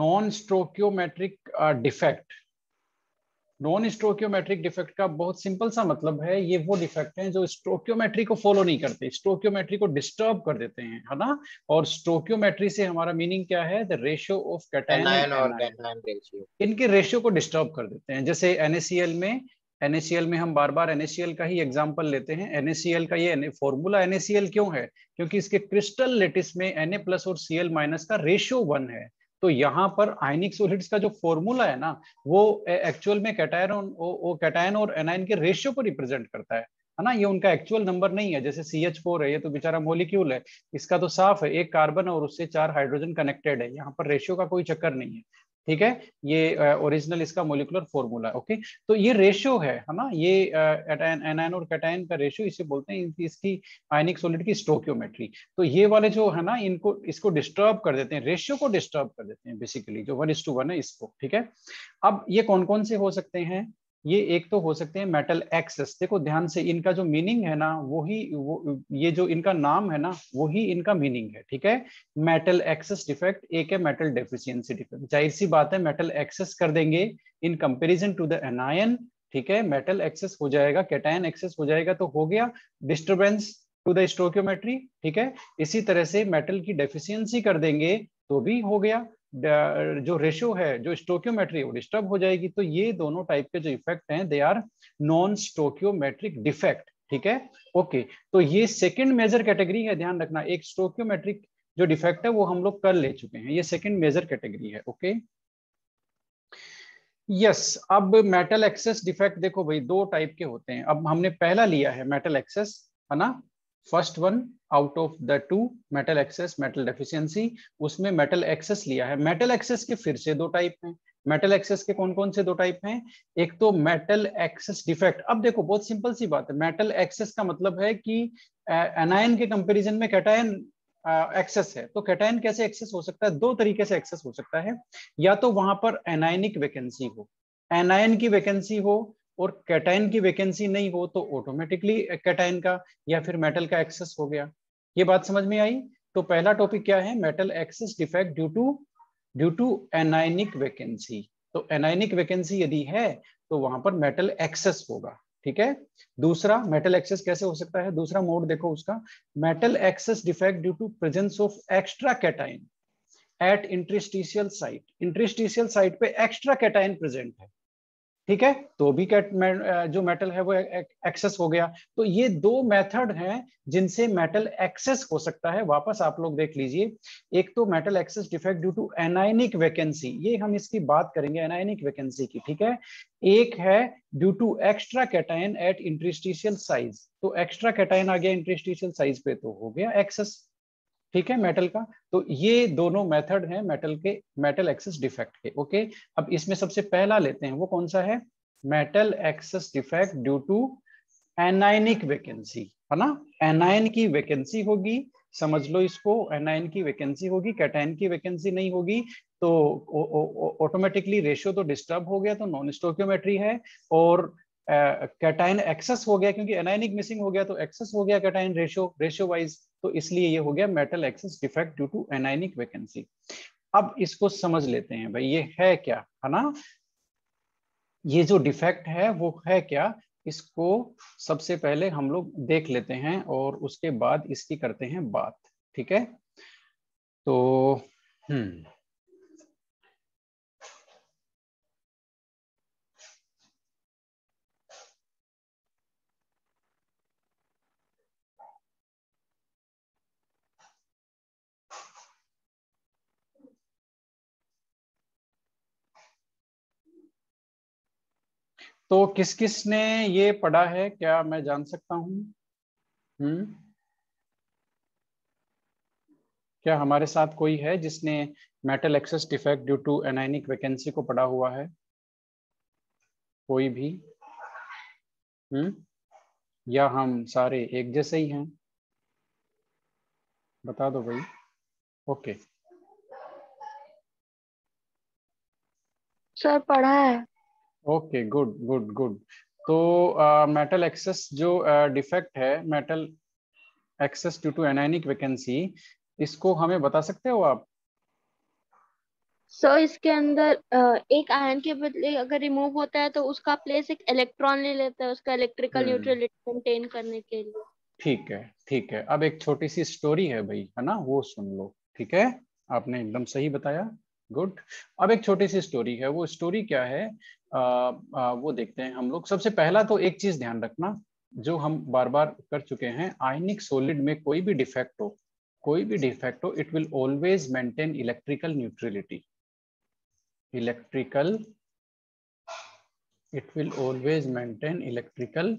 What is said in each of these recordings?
Non stoichiometric defect non stoichiometric defect का बहुत simple सा मतलब है ये वो डिफेक्ट हैं जो स्ट्रोक्योमेट्री को फॉलो नहीं करते स्ट्रोक्योमेट्री को डिस्टर्ब कर देते हैं है ना और स्ट्रोक्योमेट्री से हमारा मीनिंग क्या है रेशियो ऑफ कैटाइन और इनके रेशियो को डिस्टर्ब कर देते हैं जैसे एनएसएल में एनएसीएल में हम बार बार एनएसीएल का ही एग्जाम्पल लेते हैं एनएसीएल का ये फॉर्मूला एनएसीएल क्यों है क्योंकि इसके क्रिस्टल लेटिस में एन प्लस और सीएल माइनस का रेशियो वन है तो यहाँ पर आयनिक सोलिड्स का जो फॉर्मूला है ना वो एक्चुअल में कैटायन कैटायन और एनाइन के रेशियो को रिप्रेजेंट करता है है ना ये उनका एक्चुअल नंबर नहीं है जैसे सी एच फोर है ये तो बेचारा मोलिक्यूल है इसका तो साफ है एक कार्बन और उससे चार हाइड्रोजन कनेक्टेड है यहाँ पर रेशियो का कोई चक्कर नहीं है ठीक है ये ओरिजिनल इसका मोलिकुलर फॉर्मूला ओके तो ये रेशियो है है ना ये एनायन और कैटायन का रेशियो इसे बोलते हैं इसकी आयनिक सॉलिड की स्टोक्योमेट्री तो ये वाले जो है ना इनको इसको डिस्टर्ब कर देते हैं रेशियो को डिस्टर्ब कर देते हैं बेसिकली जो वन इज टू वन है इसको ठीक है अब ये कौन कौन से हो सकते हैं ये एक तो हो सकते हैं मेटल एक्सेस देखो ध्यान से इनका जो मीनिंग है ना वही वो ये जो इनका नाम है ना वही इनका मीनिंग है ठीक है मेटल एक्सेस डिफेक्ट एक है मेटल डेफिशिएंसी डिफेक्ट जाहिर सी बात है मेटल एक्सेस कर देंगे in comparison to the anion ठीक है मेटल एक्सेस हो जाएगा कैटायन एक्सेस हो जाएगा तो हो गया डिस्टर्बेंस टू द स्टोक्योमेट्री ठीक है इसी तरह से मेटल की डेफिशियंसी कर देंगे तो भी हो गया जो रेशियो है जो स्टोक्योमेट्री वो डिस्टर्ब हो जाएगी तो ये दोनों टाइप के जो इफेक्ट हैं they are non stoichiometric defect ठीक है ओके okay. तो ये सेकेंड मेजर कैटेगरी है ध्यान रखना एक स्टोक्योमेट्रिक जो डिफेक्ट है वो हम लोग कर ले चुके हैं ये सेकेंड मेजर कैटेगरी है ओके okay? यस yes, अब मेटल एक्सेस डिफेक्ट देखो भाई दो टाइप के होते हैं अब हमने पहला लिया है मेटल एक्सेस है ना first one out of the two metal excess metal deficiency उसमें मेटल एक्सेस लिया है मेटल एक्सेस के फिर से दो टाइप हैं मेटल एक्सेस के कौन कौन से दो टाइप हैं एक तो मेटल एक्सेस डिफेक्ट अब देखो बहुत सिंपल सी बात है मेटल एक्सेस का मतलब है कि एनायन के कंपेरिजन में कैटायन एक्सेस है तो कैटायन कैसे एक्सेस हो सकता है दो तरीके से एक्सेस हो सकता है या तो वहां पर एनायनिक वैकेंसी हो एनायन की वैकेंसी हो और कैटाइन की वैकेंसी नहीं हो तो ऑटोमेटिकली कैटाइन का या फिर मेटल का एक्सेस हो गया ये बात समझ में आई तो पहला टॉपिक क्या है metal excess defect due to due to anionic vacancy तो एनाइनिक वैकेंसी यदि है तो वहां पर मेटल एक्सेस होगा ठीक है दूसरा मेटल एक्सेस कैसे हो सकता है दूसरा मोड देखो उसका metal excess defect due to presence of extra cation at interstitial site interstitial site पे एक्स्ट्रा कैटाइन प्रेजेंट है ठीक है तो भी कैट जो मेटल है वो एक्सेस हो गया तो ये दो मेथड हैं जिनसे मेटल एक्सेस हो सकता है वापस आप लोग देख लीजिए एक तो metal excess defect due to anionic vacancy ये हम इसकी बात करेंगे एनाइनिक वैकेंसी की ठीक है एक है due to extra cation at interstitial साइज तो एक्स्ट्रा कैटाइन आ गया इंट्रिस्टिशियल साइज पे तो हो गया एक्सेस ठीक है मेटल का तो ये दोनों मेथड हैं मेटल के मेटल एक्सेस डिफेक्ट के ओके अब इसमें सबसे पहला लेते हैं वो कौन सा है metal excess defect due to anionic vacancy है ना एनाइन की वैकेंसी होगी समझ लो इसको एनाइन की वैकेंसी होगी कैटाइन की वैकेंसी नहीं होगी तो ऑटोमेटिकली रेशियो तो डिस्टर्ब हो गया तो नॉन स्टोक्योमेट्री है और कैटाइन uh, एक्सेस हो गया क्योंकि एनाइनिक मिसिंग हो गया तो एक्सेस हो गया कैटाइन रेशियो रेशियो वाइज तो इसलिए ये हो गया metal excess defect due to anionic vacancy अब इसको समझ लेते हैं भाई ये है क्या है ना ये जो डिफेक्ट है वो है क्या इसको सबसे पहले हम लोग देख लेते हैं और उसके बाद इसकी करते हैं बात ठीक है तो हम्म तो किस किस ने ये पढ़ा है क्या मैं जान सकता हूं हम्म क्या हमारे साथ कोई है जिसने metal excess defect due to anionic vacancy को पढ़ा हुआ है कोई भी हम्म या हम सारे एक जैसे ही हैं बता दो भाई ओके सर पढ़ा है ओके गुड गुड गुड तो मेटल uh, एक्सेस जो डिफेक्ट uh, है metal excess due to anionic vacancy इसको हमें बता सकते हो आप सो so, इसके अंदर uh, एक आयन के बदले अगर रिमूव होता है तो उसका प्लेस एक इलेक्ट्रॉन ले लेता है उसका इलेक्ट्रिकल न्यूट्रलिटी मेंटेन करने के लिए ठीक है ठीक है अब एक छोटी सी स्टोरी है भाई है ना वो सुन लो ठीक है आपने एकदम सही बताया गुड अब एक छोटी सी स्टोरी है वो स्टोरी क्या है आ, आ, वो देखते हैं हम लोग सबसे पहला तो एक चीज ध्यान रखना जो हम बार बार कर चुके हैं आयनिक सोलिड में कोई भी डिफेक्ट हो कोई भी डिफेक्ट हो it will always maintain electrical neutrality electrical it will always maintain electrical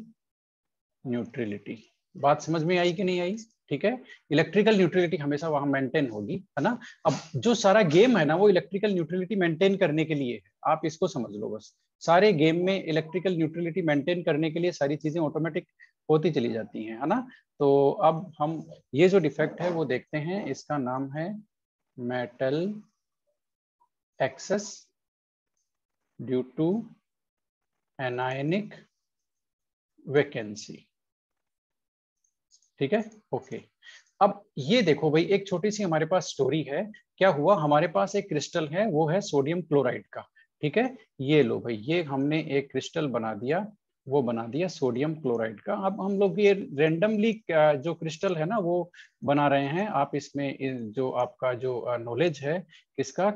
neutrality बात समझ में आई कि नहीं आई ठीक है इलेक्ट्रिकल न्यूट्रलिटी हमेशा वहां मेंटेन होगी है ना अब जो सारा गेम है ना वो इलेक्ट्रिकल न्यूट्रलिटी मेंटेन करने के लिए है आप इसको समझ लो बस सारे गेम में इलेक्ट्रिकल न्यूट्रलिटी मेंटेन करने के लिए सारी चीजें ऑटोमेटिक होती चली जाती हैं है ना तो अब हम ये जो डिफेक्ट है वो देखते हैं इसका नाम है metal excess due to anionic vacancy ठीक है ओके अब ये देखो भाई एक छोटी सी हमारे पास स्टोरी है क्या हुआ हमारे पास एक क्रिस्टल है वो है सोडियम क्लोराइड का ठीक है ये लो भाई ये हमने एक क्रिस्टल बना दिया वो बना दिया सोडियम क्लोराइड का अब हम लोग ये रेंडमली जो क्रिस्टल है ना वो बना रहे हैं आप इसमें जो आपका जो नॉलेज है किसका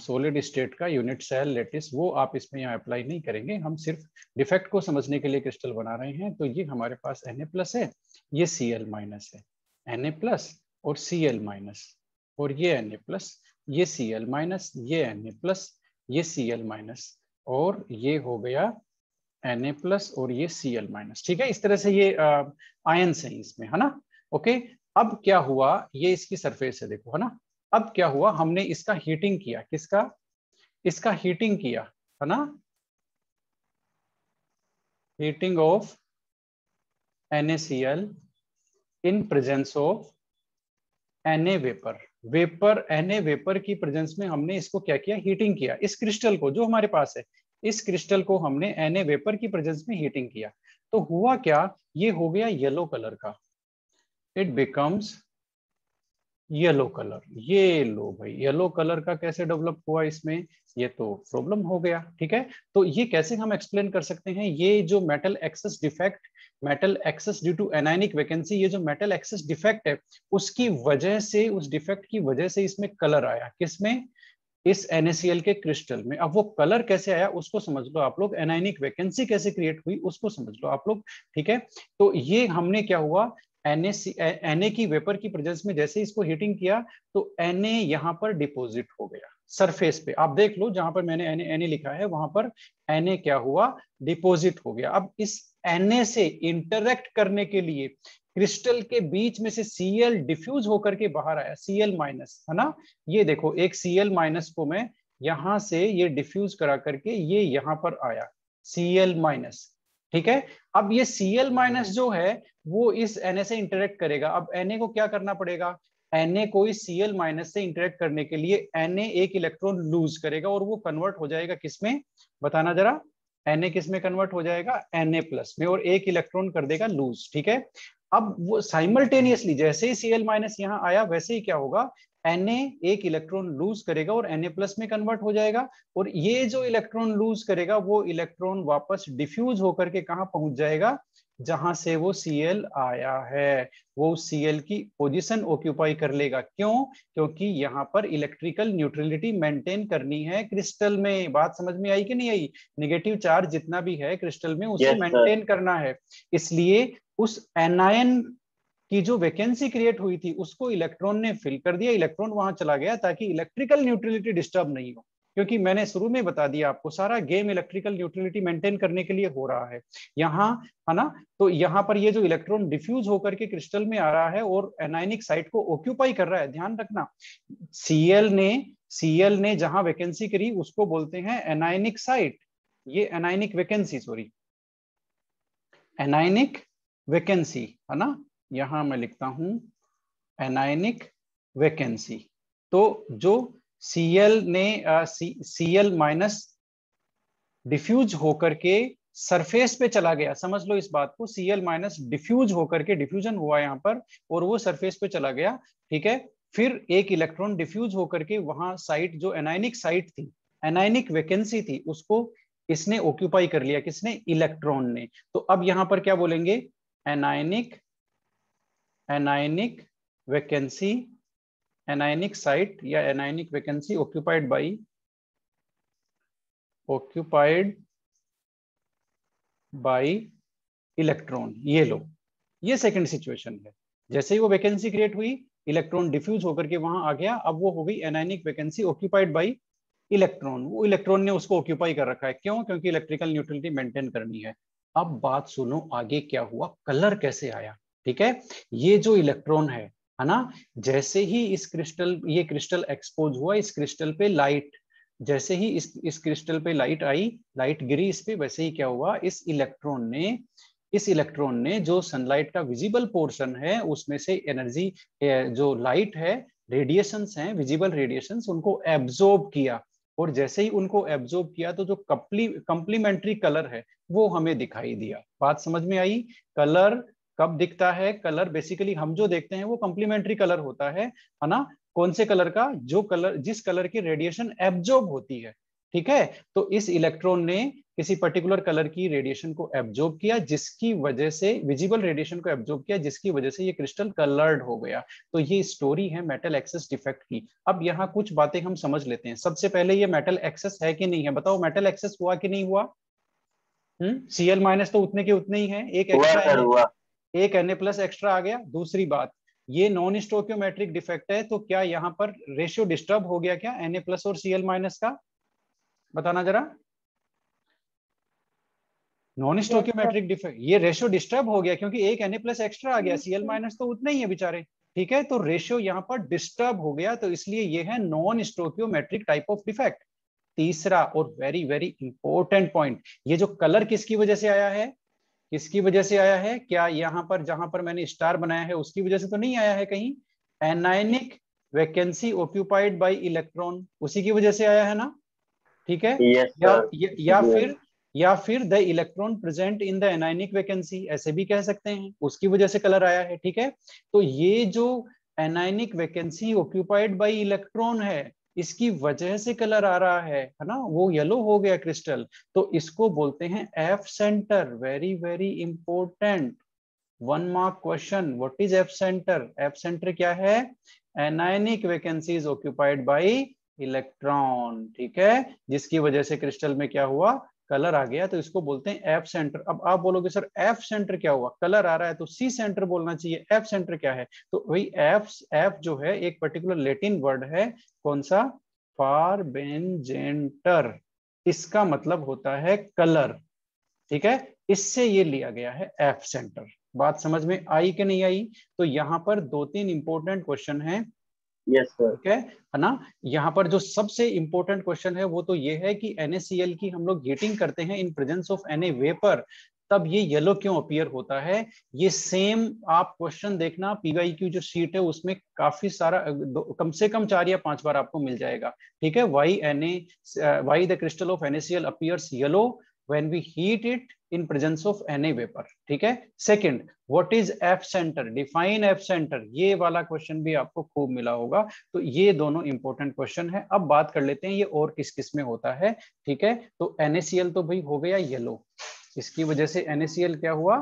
सोलिड स्टेट का यूनिट सेल लेटिस वो आप इसमें यहाँ अप्लाई नहीं करेंगे हम सिर्फ डिफेक्ट को समझने के लिए क्रिस्टल बना रहे हैं तो ये हमारे पास एन प्लस है ये सी एल माइनस है एन प्लस और सी एल माइनस और ये एन प्लस ये सी एल माइनस ये एन प्लस ये सी एल माइनस और ये हो गया एन प्लस और ये सी एल माइनस ठीक है इस तरह से ये आयन्स है इसमें है ना ओके अब क्या हुआ ये इसकी सरफेस है देखो है ना अब क्या हुआ हमने इसका हीटिंग किया किसका इसका हीटिंग किया है ना heating of NaCl in presence of Na vapour vapour Na vapour की प्रेजेंस में हमने इसको क्या किया हीटिंग किया इस क्रिस्टल को जो हमारे पास है इस क्रिस्टल को हमने Na वेपर की प्रेजेंस में हीटिंग किया तो हुआ क्या ये हो गया येलो कलर का इट बिकम्स येलो कलर ये लो भाई येलो कलर का कैसे डेवलप हुआ इसमें ये तो प्रॉब्लम हो गया ठीक है तो ये कैसे हम एक्सप्लेन कर सकते हैं ये जो metal excess defect metal excess due to anionic vacancy ये जो मेटल एक्सेस डिफेक्ट है उसकी वजह से उस डिफेक्ट की वजह से इसमें कलर आया किसमें इस एनएसीएल के क्रिस्टल में अब वो कलर कैसे आया उसको समझ लो आप लोग एनाइनिक वैकेंसी कैसे क्रिएट हुई उसको समझ लो आप लोग ठीक है तो ये हमने क्या हुआ एन की वेपर की प्रेजेंस में जैसे इसको हीटिंग किया तो एन यहाँ पर डिपोजिट हो गया सरफेस पे आप देख लो जहां पर मैंने एन लिखा है वहां पर एन क्या हुआ डिपोजिट हो गया अब इस एन से इंटरेक्ट करने के लिए क्रिस्टल के बीच में से Cl डिफ्यूज होकर के बाहर आया Cl माइनस है ना ये देखो एक Cl माइनस को मैं यहां से ये डिफ्यूज करा करके ये यहां पर आया Cl माइनस ठीक है अब ये सी एल माइनस जो है वो इस एन ए से इंटरेक्ट करेगा अब एन को क्या करना पड़ेगा एन ए को इस सी एल माइनस से इंटरेक्ट करने के लिए एन एक इलेक्ट्रॉन लूज करेगा और वो कन्वर्ट हो जाएगा किसमें बताना जरा एन ए किसमें कन्वर्ट हो जाएगा एन ए प्लस में और एक इलेक्ट्रॉन कर देगा लूज ठीक है अब वो साइमल्टेनियसली जैसे ही सी एल माइनस यहाँ आया वैसे ही क्या होगा Na एक इलेक्ट्रॉन लूज करेगा और Na प्लस में कन्वर्ट हो जाएगा और ये जो इलेक्ट्रॉन लूज करेगा वो इलेक्ट्रॉन वापस डिफ्यूज होकर के कहा पहुंच जाएगा जहां से वो Cl आया है वो Cl की पोजीशन ऑक्यूपाई कर लेगा क्यों क्योंकि यहाँ पर इलेक्ट्रिकल न्यूट्रलिटी मेंटेन करनी है क्रिस्टल में बात समझ में आई कि नहीं आई निगेटिव चार्ज जितना भी है क्रिस्टल में उसे yes, मेंटेन करना है इसलिए उस एनायन कि जो वैकेंसी क्रिएट हुई थी उसको इलेक्ट्रॉन ने फिल कर दिया इलेक्ट्रॉन वहां चला गया ताकि इलेक्ट्रिकल न्यूट्रलिटी डिस्टर्ब नहीं हो क्योंकि मैंने शुरू में बता दिया आपको सारा गेम इलेक्ट्रिकल न्यूट्रलिटी मेंटेन करने के लिए हो रहा है यहाँ है ना तो यहाँ पर ये जो इलेक्ट्रॉन डिफ्यूज होकर के क्रिस्टल में आ रहा है और एनाइनिक साइट को ऑक्यूपाई कर रहा है ध्यान रखना सीएल ने सीएल ने जहां वैकेंसी करी उसको बोलते हैं एनाइनिक साइट ये anionic vacancy sorry anionic vacancy है ना यहां मैं लिखता हूं एनाइनिक वैकेंसी तो जो सीएल ने सीएल माइनस डिफ्यूज होकर के सरफेस पे चला गया समझ लो इस बात को सीएल माइनस डिफ्यूज होकर के डिफ्यूजन हुआ यहाँ पर और वो सरफेस पे चला गया ठीक है फिर एक इलेक्ट्रॉन डिफ्यूज होकर के वहां साइट जो एनाइनिक साइट थी एनाइनिक वैकेंसी थी उसको इसने ऑक्यूपाई कर लिया किसने इलेक्ट्रॉन ने तो अब यहां पर क्या बोलेंगे anionic anionic vacancy anionic site या anionic vacancy occupied by occupied by electron ये लो ये सेकंड सिचुएशन है जैसे ही वो वैकेंसी क्रिएट हुई इलेक्ट्रॉन डिफ्यूज होकर के वहां आ गया अब वो हो गई anionic vacancy occupied by electron वो इलेक्ट्रॉन ने उसको ऑक्यूपाई कर रखा है क्यों क्योंकि इलेक्ट्रिकल न्यूट्रलिटी मेंटेन करनी है अब बात सुनो आगे क्या हुआ कलर कैसे आया ठीक है ये जो इलेक्ट्रॉन है है ना जैसे ही इस क्रिस्टल ये क्रिस्टल एक्सपोज हुआ इस क्रिस्टल पे लाइट जैसे ही इस इस क्रिस्टल पे लाइट आई लाइट गिरी इस पे वैसे ही क्या हुआ इस इलेक्ट्रॉन ने इस इलेक्ट्रॉन ने जो सनलाइट का विजिबल पोर्शन है उसमें से एनर्जी जो लाइट है रेडिएशन हैं विजिबल रेडिएशन उनको एब्जॉर्ब किया और जैसे ही उनको एब्जॉर्ब किया तो जो कंप्लीमेंट्री कलर है वो हमें दिखाई दिया बात समझ में आई कलर कब दिखता है कलर बेसिकली हम जो देखते हैं वो कंप्लीमेंट्री कलर होता है है ना कौन से कलर का जो कलर जिस कलर की रेडिएशन एब्जॉर्ब होती है ठीक है तो इस इलेक्ट्रॉन ने किसी पर्टिकुलर कलर की रेडिएशन को एब्जॉर्ब किया जिसकी वजह से विजिबल रेडिएशन को एब्जॉर्ब किया जिसकी वजह से ये क्रिस्टल कलर्ड हो गया तो ये स्टोरी है मेटल एक्सेस डिफेक्ट की अब यहाँ कुछ बातें हम समझ लेते हैं सबसे पहले ये मेटल एक्सेस है कि नहीं है बताओ मेटल एक्सेस हुआ कि नहीं हुआ हम्म सीएल माइनस तो उतने के उतने ही है एक एक्स्ट्रा एक एन प्लस एक्स्ट्रा आ गया दूसरी बात ये नॉन स्टोक्योमेट्रिक डिफेक्ट है तो क्या यहाँ पर रेशियो डिस्टर्ब हो गया क्या एन प्लस और सी माइनस का बताना जरा नॉन स्टोक्योमेट्रिक डिफेक्ट ये रेशियो डिस्टर्ब हो गया क्योंकि एक एन प्लस एक्स्ट्रा आ गया सीएल mm-hmm. माइनस तो उतना ही है बेचारे ठीक है तो रेशियो यहाँ पर डिस्टर्ब हो गया तो इसलिए ये है non stoichiometric type of defect तीसरा और वेरी वेरी इंपॉर्टेंट पॉइंट ये जो कलर किसकी वजह से आया है किसकी वजह से आया है क्या यहाँ पर जहां पर मैंने स्टार बनाया है उसकी वजह से तो नहीं आया है कहीं anionic vacancy occupied by electron उसी की वजह से आया है ना ठीक है yes, या, या, या yes. फिर या फिर the electron present in the anionic vacancy ऐसे भी कह सकते हैं उसकी वजह से कलर आया है ठीक है तो ये जो anionic vacancy occupied by electron है इसकी वजह से कलर आ रहा है है ना वो येलो हो गया क्रिस्टल तो इसको बोलते हैं F centre very very important one mark question what is F centre F centre क्या है anionic vacancies occupied by electron ठीक है जिसकी वजह से क्रिस्टल में क्या हुआ कलर आ गया तो इसको बोलते हैं एफ सेंटर अब आप बोलोगे सर एफ सेंटर क्या हुआ कलर आ रहा है तो सी सेंटर बोलना चाहिए एफ सेंटर क्या है तो वही एफ एफ जो है एक पर्टिकुलर लेटिन वर्ड है कौन सा फारबेंजेंटर इसका मतलब होता है कलर ठीक है इससे ये लिया गया है एफ सेंटर बात समझ में आई कि नहीं आई तो यहां पर दो तीन इंपॉर्टेंट क्वेश्चन है है ना यहाँ पर जो सबसे इम्पोर्टेंट क्वेश्चन है वो तो ये है कि NaCl की हम लोग गेटिंग करते हैं in presence of Na vapour तब ये येलो क्यों अपियर होता है ये सेम आप क्वेश्चन देखना पीवाई की जो सीट है उसमें काफी सारा कम से कम चार या पांच बार आपको मिल जाएगा ठीक है why N A why the crystal of NaCl appears yellow when we heat it in presence of Na vapor ठीक है second what is F center define F center ये वाला क्वेश्चन भी आपको खूब मिला होगा तो ये दोनों इंपॉर्टेंट क्वेश्चन है अब बात कर लेते हैं ये और किस किस में होता है ठीक है तो NaCl तो भाई हो गया येलो इसकी वजह से NaCl क्या हुआ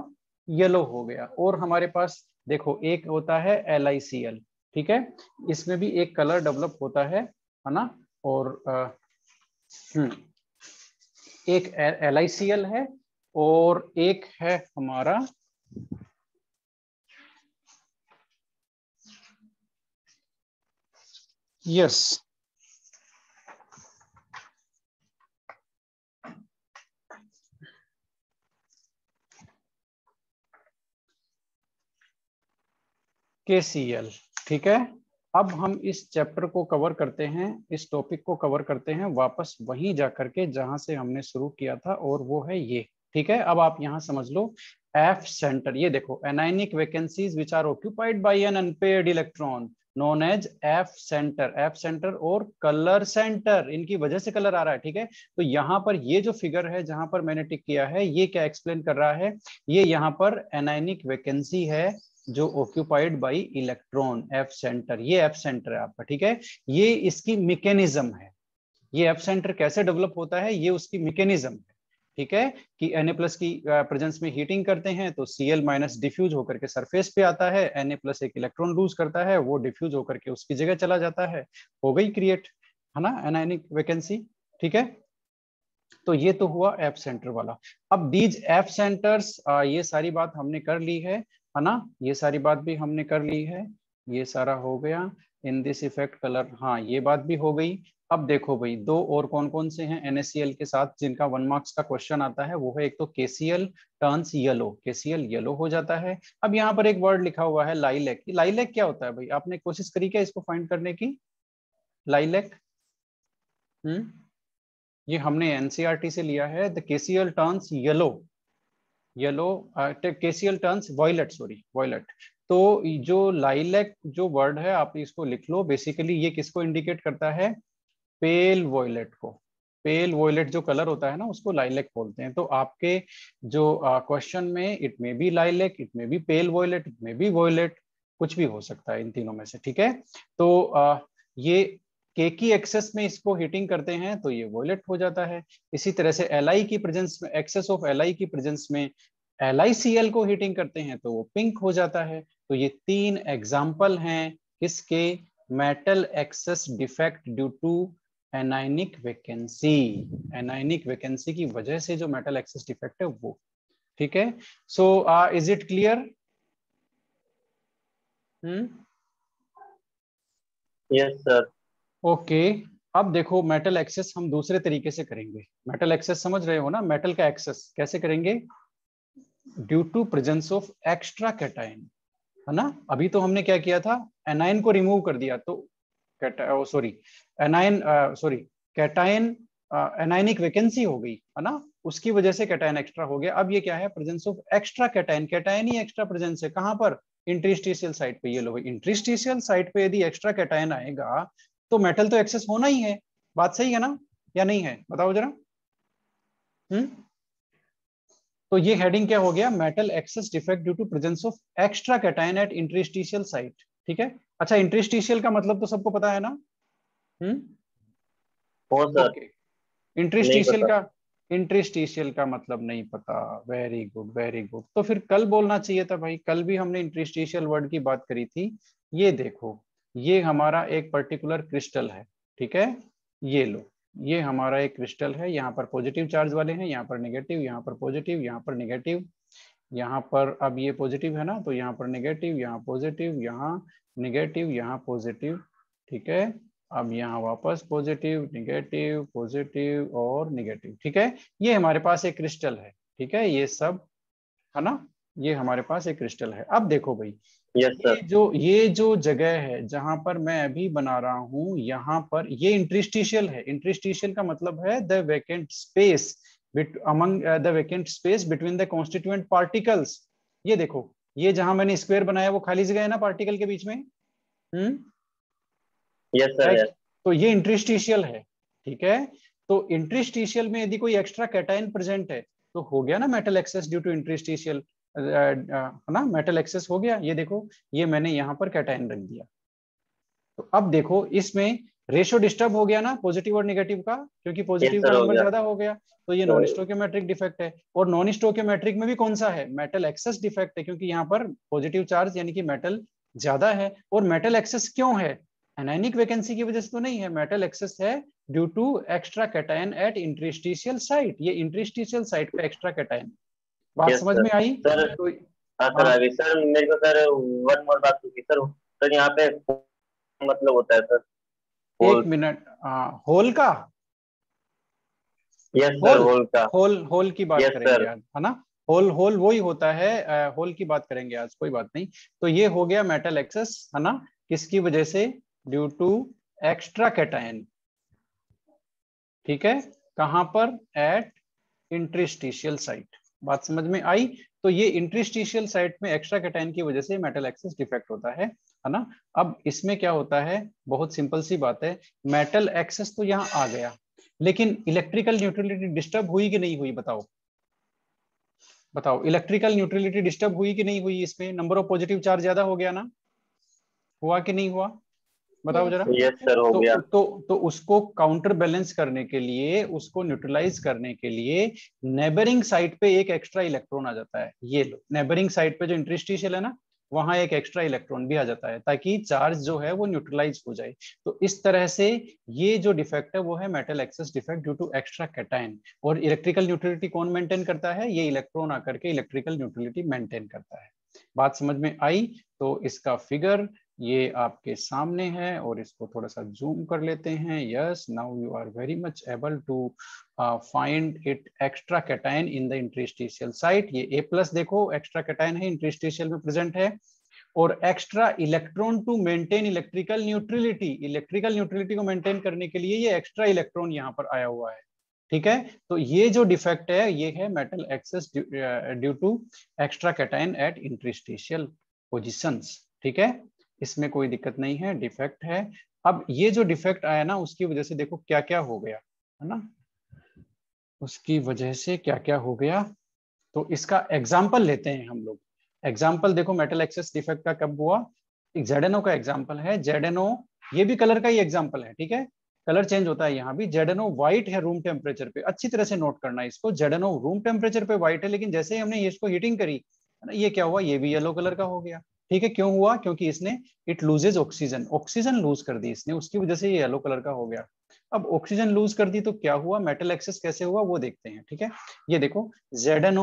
येलो हो गया और हमारे पास देखो एक होता है एल ठीक है इसमें भी एक कलर डेवलप होता है है ना और हम्म, एक एल है और एक है हमारा यस के सी एल ठीक है अब हम इस चैप्टर को कवर करते हैं इस टॉपिक को कवर करते हैं वापस वहीं जा करके जहां से हमने शुरू किया था और वो है ये ठीक है अब आप यहाँ समझ लो एफ सेंटर ये देखो anionic vacancies which are occupied by an unpaired electron known as F centre F centre और कलर सेंटर इनकी वजह से कलर आ रहा है ठीक है तो यहाँ पर ये जो फिगर है जहां पर मैंने टिक किया है ये क्या एक्सप्लेन कर रहा है ये यहाँ पर एनाइनिक वैकेंसी है जो occupied by electron F centre ये एफ सेंटर है आपका ठीक है ये इसकी मेकेनिज्म है ये एफ सेंटर कैसे डेवलप होता है ये उसकी मेकेनिज्म है ठीक है कि Na प्लस की प्रेजेंस में हीटिंग करते हैं तो Cl माइनस डिफ्यूज होकर के सरफेस पे आता है Na प्लस एक इलेक्ट्रॉन लूज करता है वो डिफ्यूज होकर के उसकी जगह चला जाता है हो गई क्रिएट है ना एनायनिक वैकेंसी ठीक है तो ये तो हुआ एफ सेंटर वाला अब दीज एफ सेंटर्स ये सारी बात हमने कर ली है है ना ये सारी बात भी हमने कर ली है ये सारा हो गया इन दिस इफेक्ट कलर हाँ ये बात भी हो गई अब देखो भाई दो और कौन कौन से हैं एनएससीएल के साथ जिनका वन मार्क्स का क्वेश्चन आता है वो है एक तो KCl turns yellow KCl yellow हो जाता है अब यहाँ पर एक वर्ड लिखा हुआ है लाइलेक लाइलेक क्या होता है भाई आपने कोशिश करी क्या इसको फाइंड करने की लाइलेक हम्म ये हमने एनसीआरटी e से लिया है the KCl turns yellow yellow KCl turns violet sorry violet तो जो लाइलेक जो वर्ड है आप इसको लिख लो बेसिकली ये किसको इंडिकेट करता है पेल वॉयलेट को पेल वॉयलेट जो कलर होता है ना उसको लाइलेक बोलते हैं तो आपके जो क्वेश्चन uh, में it may be lilac it may be pale violet it may be violet कुछ भी हो सकता है इन तीनों में से ठीक है तो आ, uh, ये के की एक्सेस में इसको हीटिंग करते हैं तो ये वॉयलेट हो जाता है इसी तरह से एल की प्रेजेंस में एक्सेस ऑफ एल की प्रेजेंस में एल को हीटिंग करते हैं तो वो पिंक हो जाता है तो ये तीन एग्जाम्पल हैं किसके metal excess defect due to anionic vacancy anionic vacancy की वजह से जो मेटल एक्सेस डिफेक्ट है वो ठीक है so is it clear hmm yes sir okay okay, अब देखो मेटल एक्सेस हम दूसरे तरीके से करेंगे मेटल एक्सेस समझ रहे हो ना मेटल का एक्सेस कैसे करेंगे due to presence of extra cation है ना अभी तो हमने क्या किया था एनाइन को रिमूव कर दिया तो sorry anion sorry cation anionic vacancy हो गई है ना उसकी वजह से कैटाइन एक्स्ट्रा हो गया अब ये क्या है presence of extra cation cation ही एक्स्ट्रा प्रेजेंस है कहां पर इंट्रीस्टिशियल साइट पे ये लोग इंट्रीस्टिशियल साइट पे यदि एक्स्ट्रा कैटाइन आएगा तो मेटल तो एक्सेस होना ही है बात सही है ना या नहीं है बताओ जरा हम्म तो ये हेडिंग क्या हो गया metal excess defect due to presence of extra cation at interstitial site ठीक है अच्छा इंटरस्टिशियल का मतलब तो सबको पता है ना हम्म इंटरस्टिशियल का इंटरस्टिशियल का मतलब नहीं पता वेरी गुड वेरी गुड तो फिर कल बोलना चाहिए था भाई कल भी हमने इंटरस्टिशियल वर्ड की बात करी थी ये देखो ये हमारा एक पर्टिकुलर क्रिस्टल है ठीक है ये लो ये हमारा एक क्रिस्टल है यहाँ पर पॉजिटिव चार्ज वाले हैं यहाँ पर नेगेटिव यहाँ पर पॉजिटिव यहाँ पर नेगेटिव यहाँ पर अब ये पॉजिटिव है ना तो यहाँ पर नेगेटिव यहाँ पॉजिटिव यहाँ नेगेटिव यहाँ पॉजिटिव ठीक है अब यहाँ वापस पॉजिटिव निगेटिव पॉजिटिव और निगेटिव ठीक है ये हमारे पास एक क्रिस्टल है ठीक है ये सब है ना ये हमारे पास एक क्रिस्टल है अब देखो भाई yes, ये जो ये जो जगह है जहां पर मैं अभी बना रहा हूँ यहाँ पर ये इंट्रिस्टिशियल है इंट्रिस्टिशियल का मतलब है the vacant space among the the space between the constituent particles ये देखो ये जहां मैंने स्क्वेयर बनाया वो खाली जगह है ना पार्टिकल के बीच में हम्म यस सर तो ये इंट्रिस्टिशियल है ठीक है तो इंट्रिस्टिशियल में यदि कोई एक्स्ट्रा कैटाइन प्रेजेंट है तो हो गया ना metal excess due to interstitial Uh, ना मेटल एक्सेस हो गया ये देखो ये मैंने यहाँ पर कैटाइन रख दिया तो अब देखो इसमें रेशो डिस्टर्ब हो गया ना पॉजिटिव और निगेटिव का क्योंकि पॉजिटिव का नंबर ज्यादा हो गया तो ये नॉन स्टोक्योमेट्रिक डिफेक्ट है और नॉन स्टोक्योमेट्रिक में भी कौन सा है मेटल एक्सेस डिफेक्ट है क्योंकि यहाँ पर पॉजिटिव चार्ज यानी कि मेटल ज्यादा है और मेटल एक्सेस क्यों है एनाइनिक वैकेंसी की वजह से तो नहीं है मेटल एक्सेस है due to extra cation at interstitial site ये इंटरस्टिशियल साइट पे एक्स्ट्रा कैटाइन है बात yes, समझ में आई सर सर हाँ, हाँ। अभी सर मेरे को सर वन मोर बात पूछी सर सर यहाँ पे मतलब होता है सर एक मिनट होल हाँ, का यस सर होल का होल होल की बात yes, करेंगे है ना होल होल वो ही होता है होल की बात करेंगे आज कोई बात नहीं तो ये हो गया मेटल एक्सेस है ना किसकी वजह से ड्यू टू एक्स्ट्रा कैटायन ठीक है कहां पर एट इंटरस्टिशियल साइट बात समझ में आई तो ये इंट्रिस्टिशियल साइट में एक्स्ट्रा कैटाइन की वजह से मेटल एक्सेस डिफेक्ट होता है है ना अब इसमें क्या होता है बहुत सिंपल सी बात है मेटल एक्सेस तो यहाँ आ गया लेकिन इलेक्ट्रिकल न्यूट्रलिटी डिस्टर्ब हुई कि नहीं हुई बताओ बताओ इलेक्ट्रिकल न्यूट्रलिटी डिस्टर्ब हुई कि नहीं हुई इसमें नंबर ऑफ पॉजिटिव चार्ज ज्यादा हो गया ना हुआ कि नहीं हुआ बताओ जरा यस सर हो तो गया तो तो उसको काउंटर बैलेंस करने के लिए उसको न्यूट्रलाइज करने के लिए नेबरिंग साइट पे एक एक्स्ट्रा इलेक्ट्रॉन आ जाता है ये लो नेबरिंग साइट पे जो इंटरस्टिशियल है ना वहां एक एक्स्ट्रा इलेक्ट्रॉन भी आ जाता है ताकि चार्ज जो है वो न्यूट्रलाइज हो जाए तो इस तरह से ये जो डिफेक्ट है वो है metal excess defect due to extra cation और इलेक्ट्रिकल न्यूट्रलिटी कौन मेंटेन करता है ये इलेक्ट्रॉन आकर के इलेक्ट्रिकल न्यूट्रलिटी मेंटेन करता है बात समझ में आई तो इसका फिगर ये आपके सामने है और इसको थोड़ा सा जूम कर लेते हैं yes now you are very much able to find it extra cation in the interstitial site ये ए प्लस देखो एक्स्ट्रा कैटाइन है इंटरस्टिशियल में प्रेजेंट है और extra electron to maintain electrical neutrality electrical neutrality को मेंटेन करने के लिए ये एक्स्ट्रा इलेक्ट्रॉन यहाँ पर आया हुआ है ठीक है तो ये जो डिफेक्ट है ये है metal excess due to extra cation at interstitial positions ठीक है इसमें कोई दिक्कत नहीं है डिफेक्ट है अब ये जो डिफेक्ट आया ना उसकी वजह से देखो क्या क्या हो गया है ना उसकी वजह से क्या क्या हो गया तो इसका एग्जाम्पल लेते हैं हम लोग एग्जाम्पल देखो मेटल एक्सेस डिफेक्ट का कब हुआ जेडेनो का एग्जाम्पल है जेडेनो ये भी कलर का ही एग्जाम्पल है ठीक है कलर चेंज होता है यहाँ भी जेडेनो व्हाइट है रूम टेम्परेचर पे अच्छी तरह से नोट करना है इसको जेडेनो रूम टेम्परेचर पे व्हाइट है लेकिन जैसे ही हमने इसको हीटिंग करी ना ये क्या हुआ ये भी येलो कलर का हो गया ठीक है क्यों हुआ क्योंकि इसने it loses oxygen oxygen lose कर दी इसने उसकी वजह से ये येलो कलर का हो गया अब ऑक्सीजन लूज कर दी तो क्या हुआ मेटल एक्सेस कैसे हुआ वो देखते हैं ठीक है ये देखो जेडन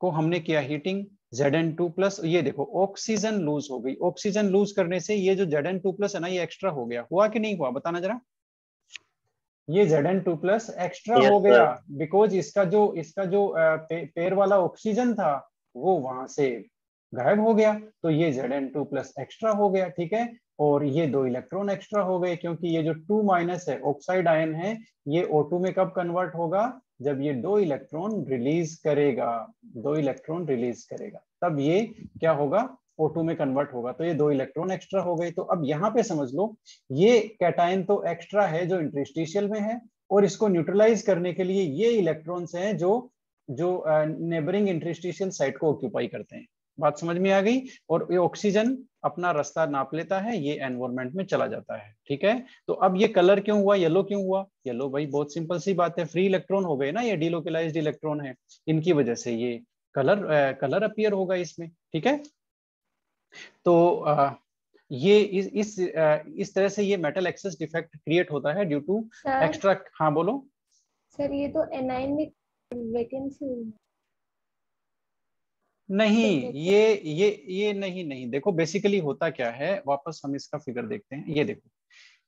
को हमने किया हीटिंग Zn2 ये देखो ऑक्सीजन लूज हो गई ऑक्सीजन लूज करने से ये जो Zn2 है ना ये एक्स्ट्रा हो गया हुआ कि नहीं हुआ बताना जरा ये Zn2 एक्स्ट्रा yes, हो गया बिकॉज इसका जो इसका जो पेयर वाला ऑक्सीजन था वो वहां से गायब हो गया तो ये Z N two plus extra हो गया ठीक है और ये दो इलेक्ट्रॉन एक्स्ट्रा हो गए क्योंकि ये जो टू माइनस है ऑक्साइड आयन है ये O2 में कब कन्वर्ट होगा जब ये दो इलेक्ट्रॉन रिलीज करेगा दो इलेक्ट्रॉन रिलीज करेगा तब ये क्या होगा O2 में कन्वर्ट होगा तो ये दो इलेक्ट्रॉन एक्स्ट्रा हो गए तो अब यहाँ पे समझ लो ये कैटाइन तो एक्स्ट्रा है जो इंटरस्टिशियल में है और इसको न्यूट्रलाइज करने के लिए ये इलेक्ट्रॉन्स हैं जो जो नेबरिंग इंटरस्टिशियल साइट को ऑक्यूपाई करते हैं बात समझ में आ गई और ये ऑक्सीजन अपना रास्ता नाप लेता है ये एनवायरमेंट में चला जाता है ठीक है तो अब ये कलर क्यों हुआ येलो क्यों हुआ येलो भाई बहुत सिंपल सी बात है फ्री इलेक्ट्रॉन हो गए ना ये डिलोकलाइज इलेक्ट्रॉन है इनकी वजह से ये कलर आ, कलर अपियर होगा इसमें ठीक है तो आ, ये इस इस आ, इस तरह से ये मेटल एक्सेस डिफेक्ट क्रिएट होता है ड्यू टू एक्स्ट्रा हाँ बोलो सर ये तो एनाइन में वैकेंसी नहीं ये ये ये नहीं नहीं देखो बेसिकली होता क्या है वापस हम इसका फिगर देखते हैं ये देखो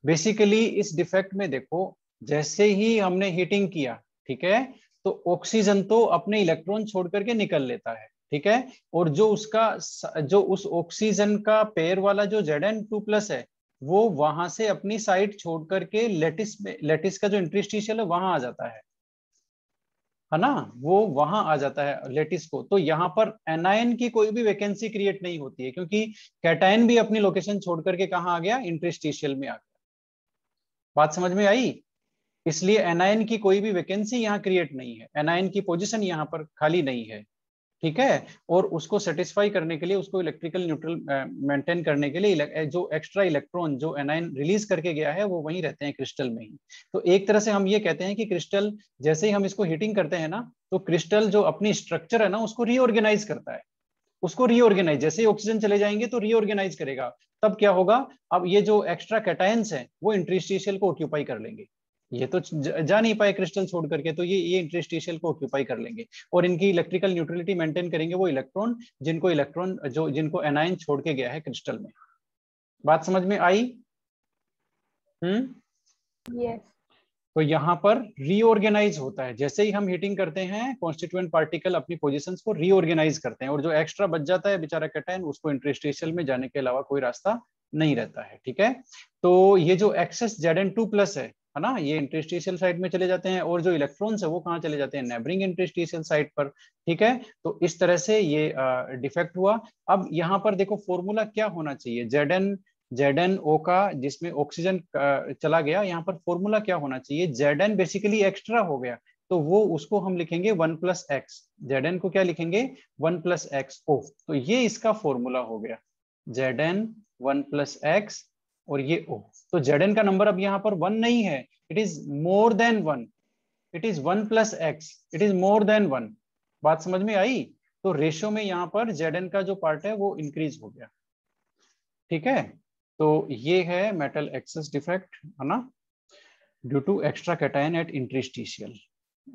बेसिकली इस डिफेक्ट में देखो जैसे ही हमने हीटिंग किया ठीक है तो ऑक्सीजन तो अपने इलेक्ट्रॉन छोड़ करके निकल लेता है ठीक है और जो उसका जो उस ऑक्सीजन का पेयर वाला जो जेड एन टू प्लस है वो वहां से अपनी साइट छोड़ करके लेटिस लेटिस का जो इंट्रीस्टिशियल है वहां आ जाता है है ना वो वहां आ जाता है लेटिस को तो यहाँ पर एनआईएन की कोई भी वैकेंसी क्रिएट नहीं होती है क्योंकि कैटाइन भी अपनी लोकेशन छोड़ करके कहा आ गया इंटरेस्टिशियल में आ गया बात समझ में आई इसलिए एनआईएन की कोई भी वैकेंसी यहाँ क्रिएट नहीं है एनआईएन की पोजिशन यहाँ पर खाली नहीं है ठीक है और उसको सेटिस्फाई करने के लिए उसको इलेक्ट्रिकल न्यूट्रल मेंटेन करने के लिए जो एक्स्ट्रा इलेक्ट्रॉन जो एनाइन रिलीज करके गया है वो वहीं रहते हैं क्रिस्टल में ही तो एक तरह से हम ये कहते हैं कि क्रिस्टल जैसे ही हम इसको हीटिंग करते हैं ना तो क्रिस्टल जो अपनी स्ट्रक्चर है ना उसको रीऑर्गेनाइज करता है उसको रीऑर्गेनाइज जैसे ऑक्सीजन चले जाएंगे तो रीऑर्गेनाइज करेगा तब क्या होगा अब ये जो एक्स्ट्रा कैटायंस है वो इंट्रीशियल को ऑक्यूपाई कर लेंगे ये तो जा नहीं पाए क्रिस्टल छोड़ करके तो ये ये इंटरस्टिशियल को ऑक्यूपाई कर लेंगे और इनकी इलेक्ट्रिकल न्यूट्रलिटी मेंटेन करेंगे वो इलेक्ट्रॉन जिनको इलेक्ट्रॉन जो जिनको एनायन छोड़ के गया है क्रिस्टल में बात समझ में आई हम्म तो यहाँ पर रीऑर्गेनाइज होता है जैसे ही हम हीटिंग करते हैं कॉन्स्टिट्यूएंट पार्टिकल अपनी पोजिशन को रीऑर्गेनाइज करते हैं और जो एक्स्ट्रा बच जाता है बेचारा कैटाइन उसको इंटरस्टेशियल में जाने के अलावा कोई रास्ता नहीं रहता है ठीक है तो ये जो excess Z N two plus है है ना ये इंटरस्टिशियल साइट में चले जाते हैं और जो इलेक्ट्रॉन्स है वो कहाँ चले जाते हैं नेबरिंग इंटरस्टिशियल साइड पर ठीक है तो इस तरह से ये डिफेक्ट हुआ अब यहाँ पर देखो फॉर्मूला क्या होना चाहिए Z N Z N O का जिसमें ऑक्सीजन चला गया यहाँ पर फॉर्मूला क्या होना चाहिए जेड एन बेसिकली एक्स्ट्रा हो गया तो वो उसको हम लिखेंगे one plus x Z N को क्या लिखेंगे वन प्लस एक्स ओ तो ये इसका फॉर्मूला हो गया Z N one plus x और ये ओ तो जेड एन का नंबर अब यहाँ पर वन नहीं है it is more than one it is one plus x it is more than one बात समझ में आई तो रेशियो में यहाँ पर जेड एन का जो पार्ट है वो इंक्रीज हो गया ठीक है तो ये है मेटल एक्सेस डिफेक्ट है ना due to extra cation at interstitial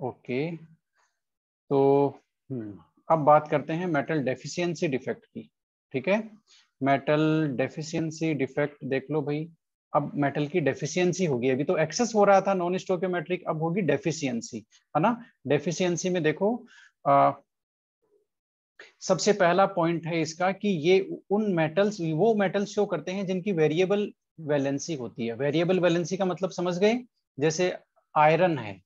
okay तो hmm. अब बात करते हैं मेटल डेफिशिएंसी डिफेक्ट की ठीक है मेटल डेफिशिएंसी डिफेक्ट देख लो भाई अब मेटल की डेफिशिएंसी होगी अभी तो एक्सेस हो रहा था नॉन स्टोक्योमेट्रिक अब होगी डेफिशिएंसी है ना डेफिशिएंसी में देखो आ, सबसे पहला पॉइंट है इसका कि ये उन मेटल्स वो मेटल्स शो करते हैं जिनकी वेरिएबल वैलेंसी होती है वेरिएबल वैलेंसी का मतलब समझ गए जैसे आयरन है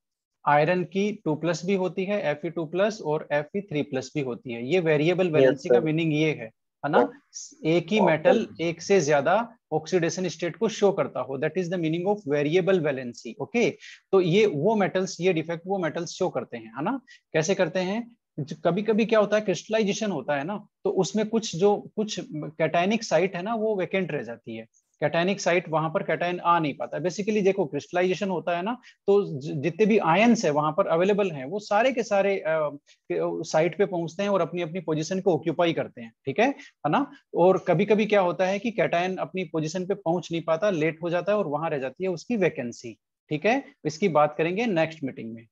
आयरन की टू प्लस भी होती है एफ ई टू प्लस और एफ ई थ्री प्लस भी होती है ये वेरिएबल वैलेंसी का मीनिंग ये है है ना एक ही मेटल एक से ज्यादा ऑक्सीडेशन स्टेट को शो करता हो that is the meaning of variable valency okay तो ये वो मेटल्स ये डिफेक्ट वो मेटल्स शो करते हैं है ना कैसे करते हैं कभी कभी क्या होता है क्रिस्टलाइजेशन होता है ना तो उसमें कुछ जो कुछ कैटाइनिक साइट है ना वो वैकेंट रह जाती है कैटाइनिक साइट वहां पर कैटाइन आ नहीं पाता बेसिकली देखो क्रिस्टलाइजेशन होता है ना तो जितने भी आयन्स है वहां पर अवेलेबल हैं वो सारे के सारे साइट पे पहुंचते हैं और अपनी अपनी पोजीशन को ऑक्यूपाई करते हैं ठीक है है ना और कभी कभी क्या होता है कि कैटाइन अपनी पोजिशन पे पहुंच नहीं पाता लेट हो जाता है और वहां रह जाती है उसकी वैकेंसी ठीक है इसकी बात करेंगे नेक्स्ट मीटिंग में